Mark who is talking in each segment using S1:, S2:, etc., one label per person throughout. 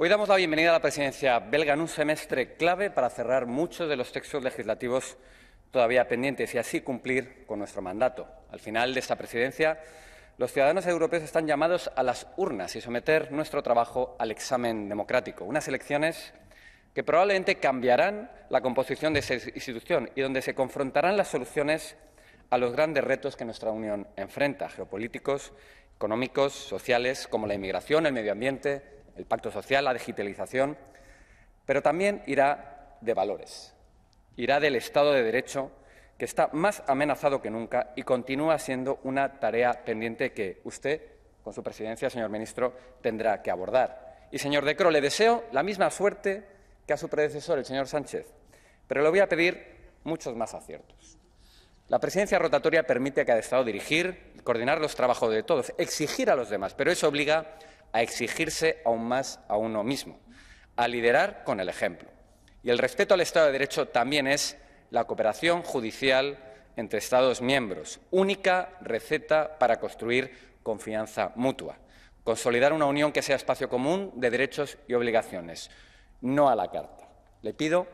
S1: Hoy damos la bienvenida a la presidencia belga en un semestre clave para cerrar muchos de los textos legislativos todavía pendientes y así cumplir con nuestro mandato. Al final de esta presidencia, los ciudadanos europeos están llamados a las urnas y someter nuestro trabajo al examen democrático, unas elecciones que probablemente cambiarán la composición de esa institución y donde se confrontarán las soluciones a los grandes retos que nuestra Unión enfrenta, geopolíticos, económicos, sociales, como la inmigración, el medio ambiente, el pacto social, la digitalización, pero también irá de valores, irá del Estado de Derecho, que está más amenazado que nunca y continúa siendo una tarea pendiente que usted, con su presidencia, señor ministro, tendrá que abordar. Y, señor Decro, le deseo la misma suerte que a su predecesor, el señor Sánchez, pero le voy a pedir muchos más aciertos. La presidencia rotatoria permite a cada Estado dirigir coordinar los trabajos de todos, exigir a los demás, pero eso obliga a exigirse aún más a uno mismo, a liderar con el ejemplo. Y el respeto al Estado de Derecho también es la cooperación judicial entre Estados miembros, única receta para construir confianza mutua, consolidar una unión que sea espacio común de derechos y obligaciones, no a la carta. Le pido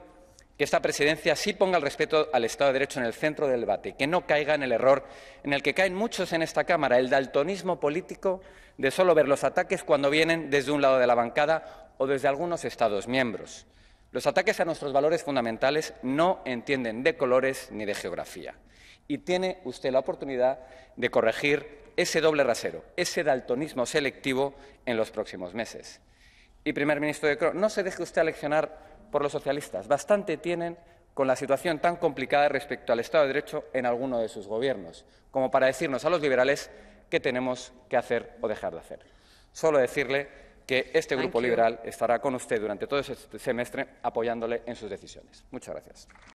S1: que esta presidencia sí ponga el respeto al Estado de Derecho en el centro del debate, que no caiga en el error en el que caen muchos en esta Cámara, el daltonismo político de solo ver los ataques cuando vienen desde un lado de la bancada o desde algunos Estados miembros. Los ataques a nuestros valores fundamentales no entienden de colores ni de geografía. Y tiene usted la oportunidad de corregir ese doble rasero, ese daltonismo selectivo en los próximos meses. Y, primer ministro de Cro, no se deje usted aleccionar por los socialistas. Bastante tienen con la situación tan complicada respecto al Estado de Derecho en alguno de sus gobiernos, como para decirnos a los liberales qué tenemos que hacer o dejar de hacer. Solo decirle que este grupo liberal estará con usted durante todo este semestre apoyándole en sus decisiones. Muchas gracias.